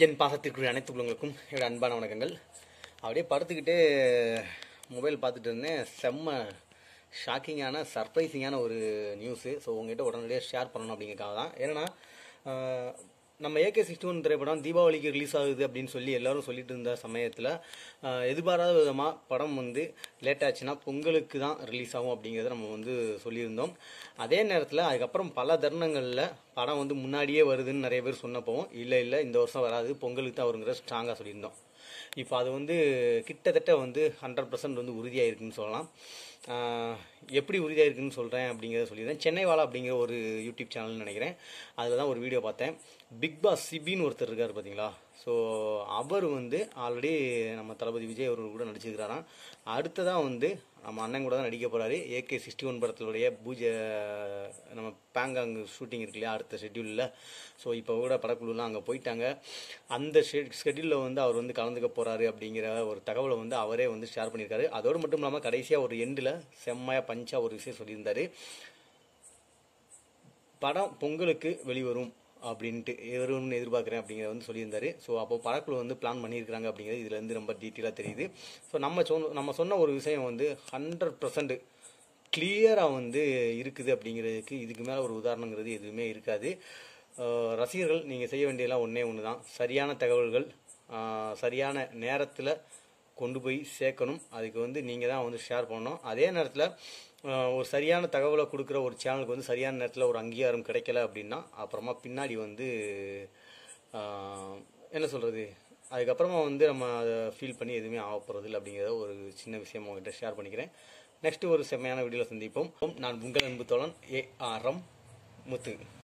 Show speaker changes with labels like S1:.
S1: gen பாசத்திற்குரிய அனைத்து உள்ளங்களுக்கும் என்னோட அன்பான வணக்கங்கள் அப்படியே படுத்துக்கிட்டு மொபைல் பார்த்துட்டு இருந்தேன் செம்ம ஷாக்கிங்கான சர்ப்ரைசிங்கான ஒரு நியூஸு ஸோ உங்ககிட்ட உடனடியாக ஷேர் பண்ணணும் அப்படிங்கிறக்காக தான் ஏன்னா நம்ம ஏகே சிக்ஸ்டி ஒன் திரைப்படம் தீபாவளிக்கு ரிலீஸ் ஆகுது அப்படின்னு சொல்லி எல்லாரும் சொல்லிட்டு இருந்த சமயத்தில் எதிர்பாராத விதமாக படம் வந்து லேட் ஆச்சுன்னா பொங்கலுக்கு தான் ரிலீஸ் ஆகும் அப்படிங்கிறத நம்ம வந்து சொல்லியிருந்தோம் அதே நேரத்தில் அதுக்கப்புறம் பல தருணங்களில் படம் வந்து முன்னாடியே வருதுன்னு நிறைய பேர் சொன்னப்போம் இல்லை இல்லை இந்த வருஷம் வராது பொங்கலுக்கு தான் வருங்கிற ஸ்ட்ராங்காக சொல்லியிருந்தோம் இப்போ அது வந்து கிட்டத்தட்ட வந்து ஹண்ட்ரட் பர்சன்ட் வந்து உறுதியாக இருக்குன்னு சொல்லலாம் எப்படி உறுதியாக இருக்குன்னு சொல்கிறேன் அப்படிங்கிறத சொல்லியிருந்தேன் சென்னைவாலா அப்படிங்கிற ஒரு யூடியூப் சேனல்னு நினைக்கிறேன் அதில் தான் ஒரு வீடியோ பார்த்தேன் பிக் பாஸ் சிபின்னு ஒருத்தர் இருக்கார் பார்த்தீங்களா ஸோ அவர் வந்து ஆல்ரெடி நம்ம தளபதி விஜய் அவர்கள் கூட நடிச்சிருக்கிறாராம் அடுத்ததாக வந்து நம்ம அண்ணன் கூட தான் நடிக்க போகிறாரு ஏகே சிக்ஸ்டி ஒன் படத்துடைய பூஜை நம்ம பேங்காங் ஷூட்டிங் இருக்கு இல்லையா அடுத்த ஷெட்யூலில் ஸோ இப்போ கூட படக்குழுலாம் அங்கே போயிட்டாங்க அந்த ஷெட்யூலில் வந்து அவர் வந்து கலந்துக்க போகிறாரு அப்படிங்கிற ஒரு தகவலை வந்து அவரே வந்து ஷேர் பண்ணியிருக்காரு அதோடு மட்டும் இல்லாமல் கடைசியாக ஒரு எண்டில் செம்மையாக பஞ்சாக ஒரு விஷயம் சொல்லியிருந்தார் படம் பொங்கலுக்கு வெளிவரும் அப்படின்ட்டு எவரும் எதிர்பார்க்குறேன் அப்படிங்கிறத வந்து சொல்லியிருந்தாரு ஸோ அப்போ படக்குழு வந்து பிளான் பண்ணியிருக்காங்க அப்படிங்கிறது இதில் வந்து ரொம்ப டீட்டெயிலாக தெரியுது ஸோ நம்ம சொன்ன நம்ம சொன்ன ஒரு விஷயம் வந்து ஹண்ட்ரட் பர்சன்ட் கிளியராக வந்து இருக்குது அப்படிங்கிறதுக்கு இதுக்கு மேலே ஒரு உதாரணங்கிறது எதுவுமே இருக்காது ரசிகர்கள் நீங்கள் செய்ய வேண்டியதெல்லாம் ஒன்றே ஒன்று தான் சரியான தகவல்கள் சரியான நேரத்தில் கொண்டு போய் சேர்க்கணும் அதுக்கு வந்து நீங்கள் தான் வந்து ஷேர் பண்ணணும் அதே நேரத்தில் ஒரு சரியான தகவலை கொடுக்குற ஒரு சேனலுக்கு வந்து சரியான நேரத்தில் ஒரு அங்கீகாரம் கிடைக்கல அப்படின்னா அப்புறமா பின்னாடி வந்து என்ன சொல்கிறது அதுக்கப்புறமா வந்து நம்ம அதை ஃபீல் பண்ணி எதுவுமே ஆகப்போகிறது இல்லை அப்படிங்கிற ஒரு சின்ன விஷயம் உங்ககிட்ட ஷேர் பண்ணிக்கிறேன் நெக்ஸ்ட்டு ஒரு செம்மையான வீடியோவில் சந்திப்போம் நான் உங்கள் அன்பு தோழன் ஏ ஆர் எம் முத்து